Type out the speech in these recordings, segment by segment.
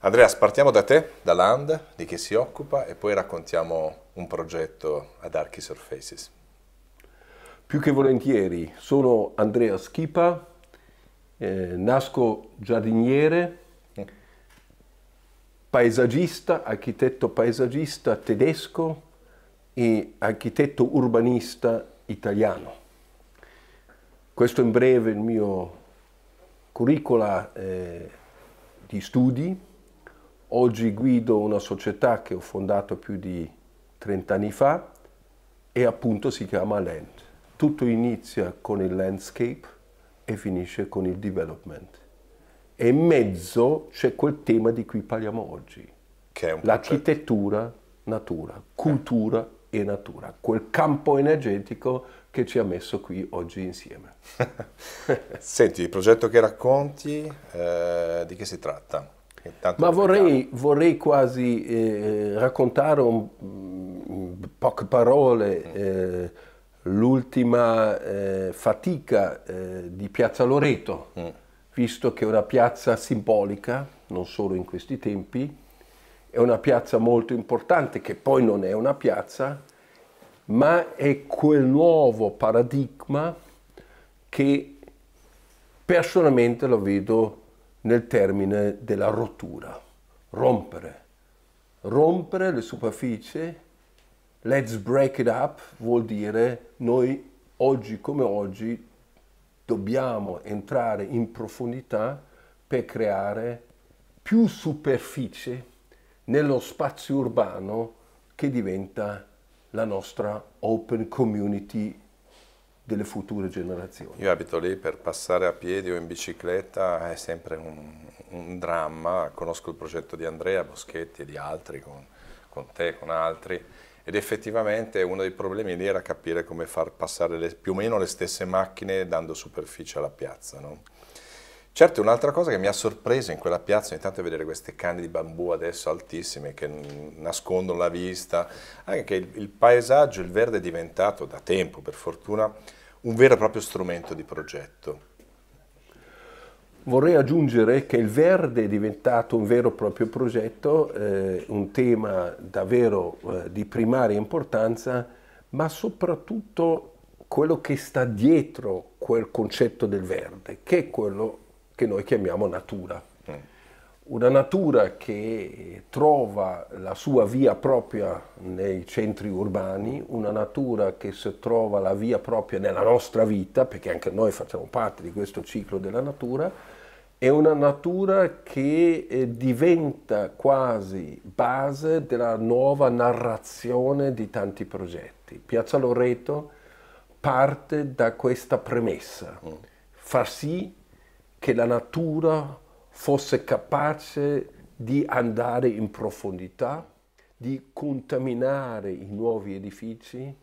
Andreas, partiamo da te, da Land, di chi si occupa e poi raccontiamo un progetto ad Archi Surfaces. Più che volentieri, sono Andrea Schipa, eh, nasco giardiniere, paesaggista, architetto paesaggista tedesco e architetto urbanista italiano. Questo in breve il mio curricula eh, di studi Oggi guido una società che ho fondato più di 30 anni fa e appunto si chiama Land. Tutto inizia con il landscape e finisce con il development. E in mezzo c'è quel tema di cui parliamo oggi, che è un l'architettura, natura, cultura eh. e natura, quel campo energetico che ci ha messo qui oggi insieme. Senti, il progetto che racconti, eh, di che si tratta? Ma vorrei, vorrei, quasi eh, raccontare un, in poche parole eh, l'ultima eh, fatica eh, di Piazza Loreto, mm. visto che è una piazza simbolica, non solo in questi tempi, è una piazza molto importante che poi non è una piazza, ma è quel nuovo paradigma che personalmente lo vedo nel termine della rottura, rompere. Rompere le superfici, let's break it up, vuol dire noi oggi come oggi dobbiamo entrare in profondità per creare più superficie nello spazio urbano che diventa la nostra open community delle future generazioni. Io abito lì, per passare a piedi o in bicicletta è sempre un, un dramma, conosco il progetto di Andrea Boschetti e di altri, con, con te, con altri, ed effettivamente uno dei problemi lì era capire come far passare le, più o meno le stesse macchine dando superficie alla piazza. No? Certo, un'altra cosa che mi ha sorpreso in quella piazza ogni tanto è vedere queste canne di bambù adesso altissime che nascondono la vista, anche che il, il paesaggio, il verde è diventato da tempo per fortuna un vero e proprio strumento di progetto. Vorrei aggiungere che il verde è diventato un vero e proprio progetto, eh, un tema davvero eh, di primaria importanza, ma soprattutto quello che sta dietro quel concetto del verde, che è quello che noi chiamiamo natura una natura che trova la sua via propria nei centri urbani, una natura che si trova la via propria nella nostra vita, perché anche noi facciamo parte di questo ciclo della natura, è una natura che eh, diventa quasi base della nuova narrazione di tanti progetti. Piazza Loreto parte da questa premessa, mm. far sì che la natura fosse capace di andare in profondità, di contaminare i nuovi edifici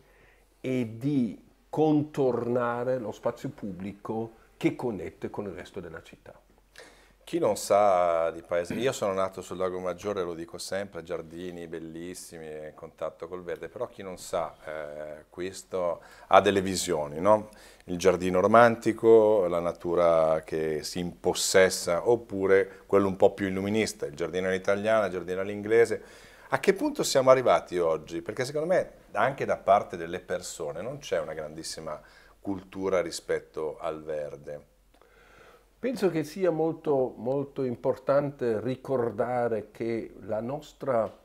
e di contornare lo spazio pubblico che connette con il resto della città. Chi non sa di paese, io sono nato sul Lago Maggiore, lo dico sempre, giardini bellissimi, in contatto col verde, però chi non sa eh, questo ha delle visioni, no? il giardino romantico, la natura che si impossessa, oppure quello un po' più illuminista, il giardino all'italiana, il giardino all'inglese. A che punto siamo arrivati oggi? Perché secondo me anche da parte delle persone non c'è una grandissima cultura rispetto al verde. Penso che sia molto, molto importante ricordare che la nostra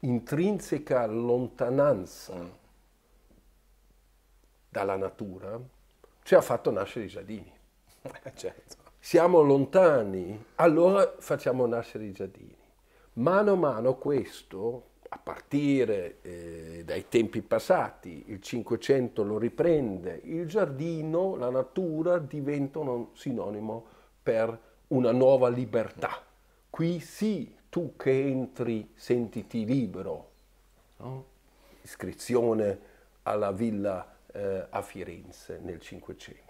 intrinseca lontananza dalla natura ci ha fatto nascere i giardini. Eh, certo. Siamo lontani, allora facciamo nascere i giardini. Mano a mano questo a partire eh, dai tempi passati, il Cinquecento lo riprende, il giardino, la natura diventano sinonimo per una nuova libertà. Qui sì, tu che entri sentiti libero. No? Iscrizione alla villa eh, a Firenze nel Cinquecento.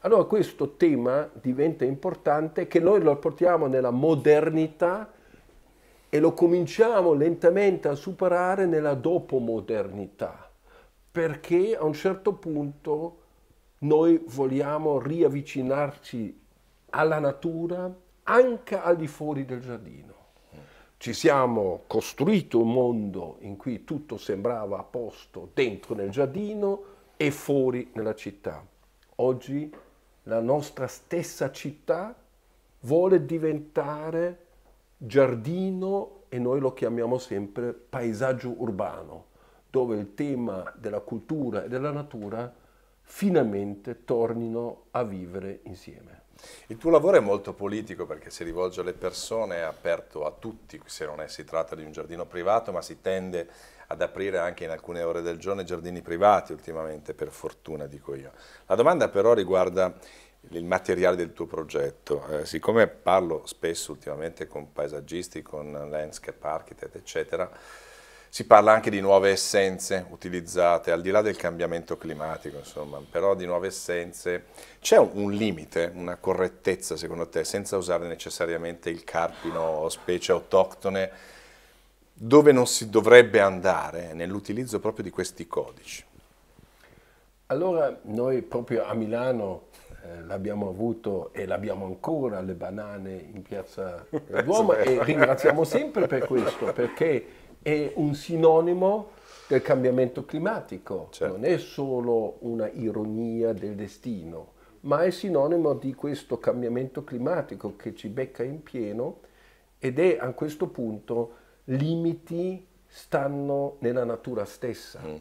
Allora questo tema diventa importante che noi lo portiamo nella modernità e lo cominciamo lentamente a superare nella dopomodernità, perché a un certo punto noi vogliamo riavvicinarci alla natura anche al di fuori del giardino. Ci siamo costruito un mondo in cui tutto sembrava a posto dentro nel giardino e fuori nella città. Oggi la nostra stessa città vuole diventare giardino e noi lo chiamiamo sempre paesaggio urbano, dove il tema della cultura e della natura finalmente tornino a vivere insieme. Il tuo lavoro è molto politico perché si rivolge alle persone, è aperto a tutti, se non è, si tratta di un giardino privato, ma si tende ad aprire anche in alcune ore del giorno i giardini privati ultimamente, per fortuna dico io. La domanda però riguarda il materiale del tuo progetto. Eh, siccome parlo spesso ultimamente con paesaggisti, con landscape architect, eccetera, si parla anche di nuove essenze utilizzate, al di là del cambiamento climatico, insomma, però di nuove essenze. C'è un, un limite, una correttezza secondo te, senza usare necessariamente il carpino o specie autoctone, dove non si dovrebbe andare nell'utilizzo proprio di questi codici? Allora, noi proprio a Milano eh, l'abbiamo avuto e l'abbiamo ancora le banane in piazza Duomo e ringraziamo sempre per questo perché è un sinonimo del cambiamento climatico, certo. non è solo una ironia del destino, ma è sinonimo di questo cambiamento climatico che ci becca in pieno ed è a questo punto limiti stanno nella natura stessa. Mm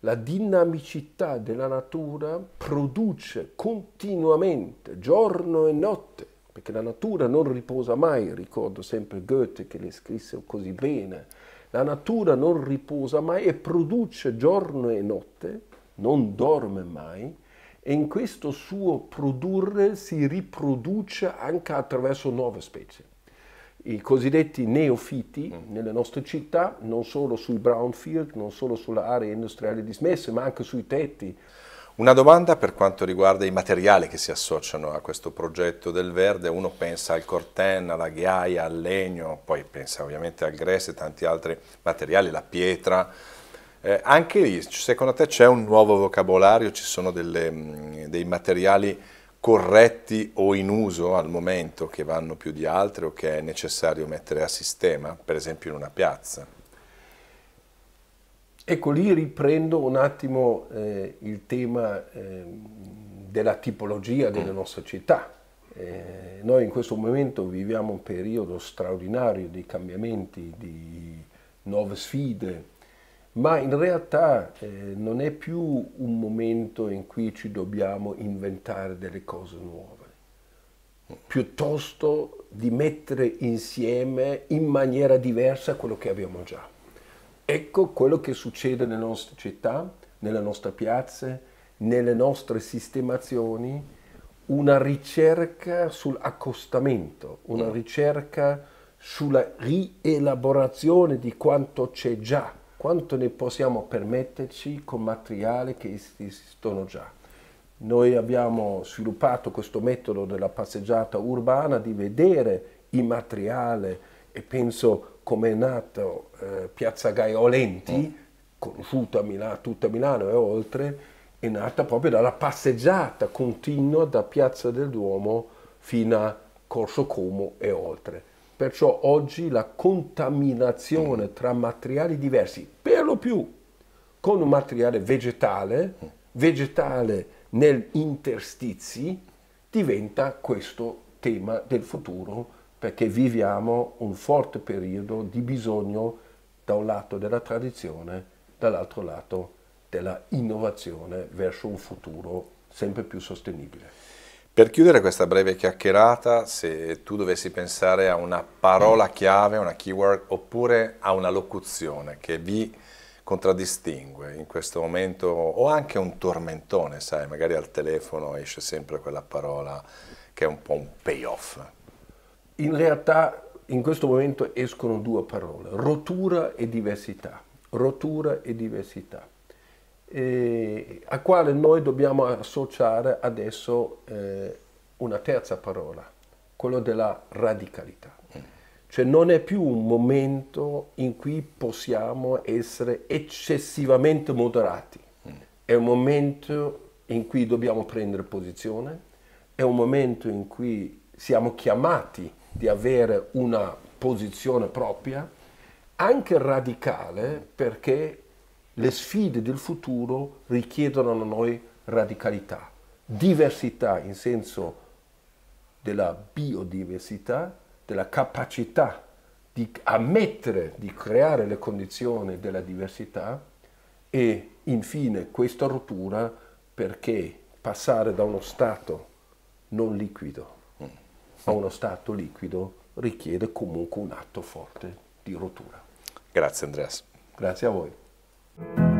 la dinamicità della natura produce continuamente, giorno e notte, perché la natura non riposa mai, ricordo sempre Goethe che le scrisse così bene, la natura non riposa mai e produce giorno e notte, non dorme mai, e in questo suo produrre si riproduce anche attraverso nuove specie i cosiddetti neofiti mm. nelle nostre città, non solo sui brownfield, non solo sulle aree industriali dismesse, ma anche sui tetti. Una domanda per quanto riguarda i materiali che si associano a questo progetto del verde, uno pensa al corten, alla ghiaia, al legno, poi pensa ovviamente al gresso e tanti altri materiali, la pietra, eh, anche lì secondo te c'è un nuovo vocabolario, ci sono delle, mm, dei materiali corretti o in uso al momento che vanno più di altre o che è necessario mettere a sistema, per esempio in una piazza? Ecco, lì riprendo un attimo eh, il tema eh, della tipologia delle mm. nostre città. Eh, noi in questo momento viviamo un periodo straordinario di cambiamenti, di nuove sfide, ma in realtà eh, non è più un momento in cui ci dobbiamo inventare delle cose nuove, piuttosto di mettere insieme in maniera diversa quello che abbiamo già. Ecco quello che succede nelle nostre città, nelle nostre piazze, nelle nostre sistemazioni, una ricerca sull'accostamento, una mm. ricerca sulla rielaborazione di quanto c'è già quanto ne possiamo permetterci con materiali che esistono già. Noi abbiamo sviluppato questo metodo della passeggiata urbana di vedere il materiale e penso come è nato eh, Piazza Gaiolenti, mm. conosciuta a Milano, tutta Milano e oltre, è nata proprio dalla passeggiata continua da Piazza del Duomo fino a Corso Como e oltre. Perciò oggi la contaminazione mm. tra materiali diversi, per lo più con un materiale vegetale, mm. vegetale nel interstizi, diventa questo tema del futuro perché viviamo un forte periodo di bisogno da un lato della tradizione, dall'altro lato della innovazione verso un futuro sempre più sostenibile. Per chiudere questa breve chiacchierata, se tu dovessi pensare a una parola mm. chiave, una keyword, oppure a una locuzione che vi contraddistingue in questo momento, o anche un tormentone, sai, magari al telefono esce sempre quella parola che è un po' un payoff. In realtà in questo momento escono due parole, rottura e diversità. Rotura e diversità eh, a quale noi dobbiamo associare adesso eh, una terza parola, quello della radicalità. Cioè non è più un momento in cui possiamo essere eccessivamente moderati, è un momento in cui dobbiamo prendere posizione, è un momento in cui siamo chiamati di avere una posizione propria, anche radicale, perché le sfide del futuro richiedono a noi radicalità, diversità in senso della biodiversità, della capacità di ammettere, di creare le condizioni della diversità e infine questa rottura perché passare da uno stato non liquido a uno stato liquido richiede comunque un atto forte di rottura. Grazie Andreas. Grazie a voi. Thank you.